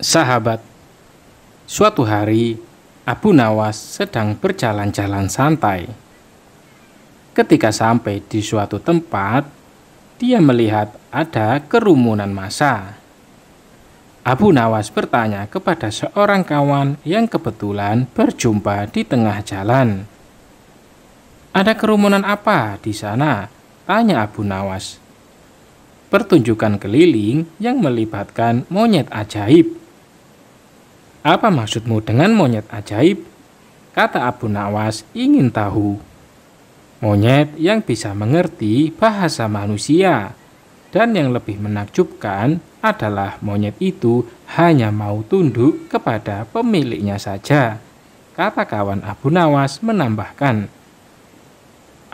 sahabat, suatu hari Abu Nawas sedang berjalan-jalan santai. Ketika sampai di suatu tempat, dia melihat ada kerumunan massa. Abu Nawas bertanya kepada seorang kawan yang kebetulan berjumpa di tengah jalan. "Ada kerumunan apa di sana?" tanya Abu Nawas. Pertunjukan keliling yang melibatkan monyet ajaib apa maksudmu dengan monyet ajaib? Kata Abu Nawas ingin tahu. Monyet yang bisa mengerti bahasa manusia. Dan yang lebih menakjubkan adalah monyet itu hanya mau tunduk kepada pemiliknya saja. Kata kawan Abu Nawas menambahkan.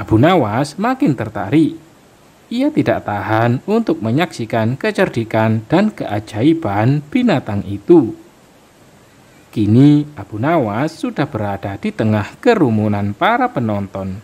Abu Nawas makin tertarik. Ia tidak tahan untuk menyaksikan kecerdikan dan keajaiban binatang itu. Kini Abu Nawas sudah berada di tengah kerumunan para penonton.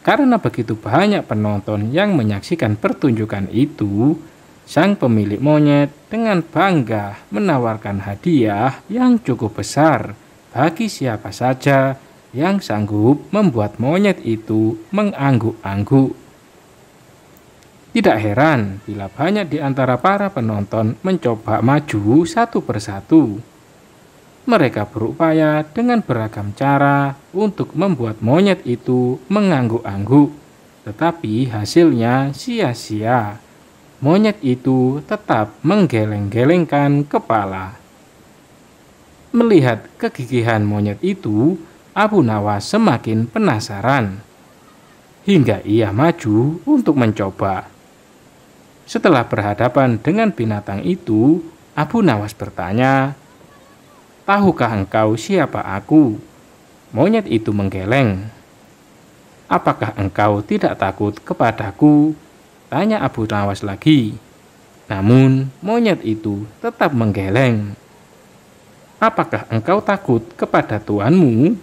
Karena begitu banyak penonton yang menyaksikan pertunjukan itu, sang pemilik monyet dengan bangga menawarkan hadiah yang cukup besar bagi siapa saja yang sanggup membuat monyet itu mengangguk-angguk. Tidak heran bila banyak di antara para penonton mencoba maju satu persatu mereka berupaya dengan beragam cara untuk membuat monyet itu mengangguk-angguk, tetapi hasilnya sia-sia. Monyet itu tetap menggeleng-gelengkan kepala. Melihat kegigihan monyet itu, Abu Nawas semakin penasaran. Hingga ia maju untuk mencoba. Setelah berhadapan dengan binatang itu, Abu Nawas bertanya, Tahukah engkau siapa aku? Monyet itu menggeleng. Apakah engkau tidak takut kepadaku? Tanya Abu Nawas lagi. Namun, monyet itu tetap menggeleng. Apakah engkau takut kepada tuanmu?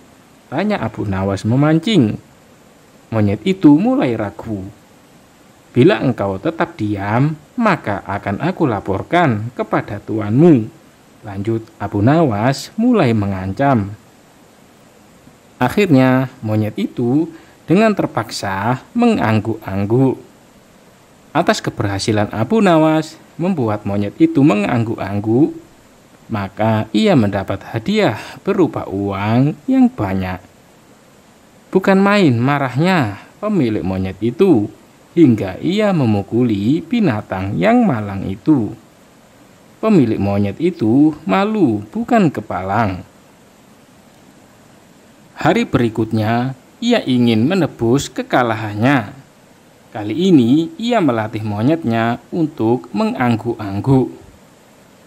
Tanya Abu Nawas memancing. Monyet itu mulai ragu. Bila engkau tetap diam, maka akan aku laporkan kepada tuanmu. Lanjut Abu Nawas mulai mengancam. Akhirnya monyet itu dengan terpaksa mengangguk-angguk. Atas keberhasilan Abu Nawas membuat monyet itu mengangguk-angguk, maka ia mendapat hadiah berupa uang yang banyak. Bukan main marahnya pemilik monyet itu hingga ia memukuli binatang yang malang itu pemilik monyet itu malu bukan kepalang. Hari berikutnya, ia ingin menebus kekalahannya. Kali ini, ia melatih monyetnya untuk mengangguk-angguk.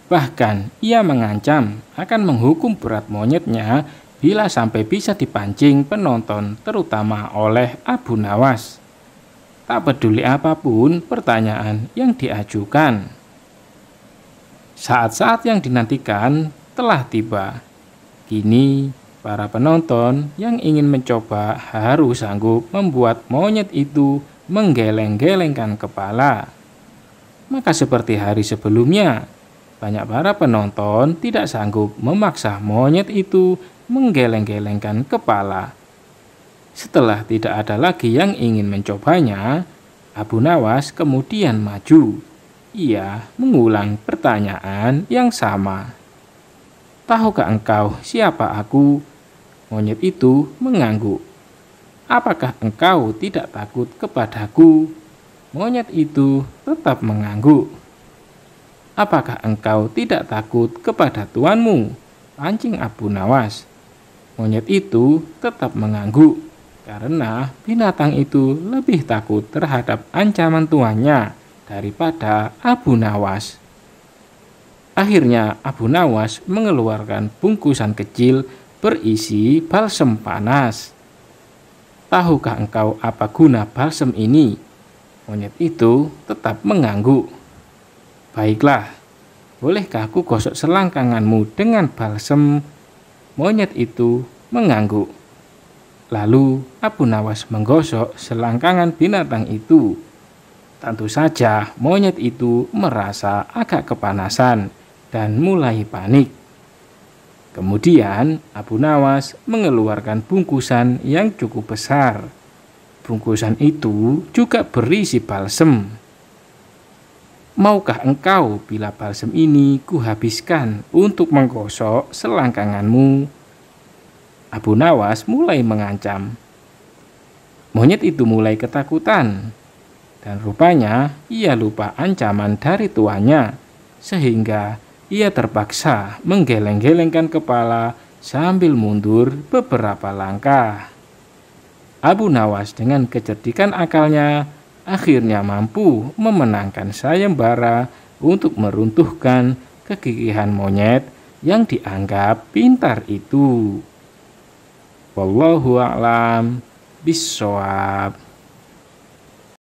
Bahkan, ia mengancam akan menghukum berat monyetnya bila sampai bisa dipancing penonton terutama oleh Abu Nawas. Tak peduli apapun pertanyaan yang diajukan. Saat-saat yang dinantikan telah tiba. Kini, para penonton yang ingin mencoba harus sanggup membuat monyet itu menggeleng-gelengkan kepala. Maka seperti hari sebelumnya, banyak para penonton tidak sanggup memaksa monyet itu menggeleng-gelengkan kepala. Setelah tidak ada lagi yang ingin mencobanya, Abu Nawas kemudian maju ia mengulang pertanyaan yang sama. Tahukah engkau siapa aku? Monyet itu mengangguk. Apakah engkau tidak takut kepadaku? Monyet itu tetap mengangguk. Apakah engkau tidak takut kepada tuanmu? anjing Abu Nawas. Monyet itu tetap mengangguk karena binatang itu lebih takut terhadap ancaman tuannya daripada Abu Nawas. Akhirnya Abu Nawas mengeluarkan bungkusan kecil berisi balsem panas. Tahukah engkau apa guna balsem ini? Monyet itu tetap mengangguk. Baiklah, bolehkah aku gosok selangkanganmu dengan balsem? Monyet itu mengangguk. Lalu Abu Nawas menggosok selangkangan binatang itu Tentu saja monyet itu merasa agak kepanasan dan mulai panik. Kemudian Abu Nawas mengeluarkan bungkusan yang cukup besar. Bungkusan itu juga berisi balsem. Maukah engkau bila balsem ini kuhabiskan untuk menggosok selangkanganmu? Abu Nawas mulai mengancam. Monyet itu mulai ketakutan dan rupanya ia lupa ancaman dari tuannya, sehingga ia terpaksa menggeleng-gelengkan kepala sambil mundur beberapa langkah. Abu Nawas dengan kecerdikan akalnya akhirnya mampu memenangkan sayembara untuk meruntuhkan kegigihan monyet yang dianggap pintar itu. Wallahu a'lam bishawab.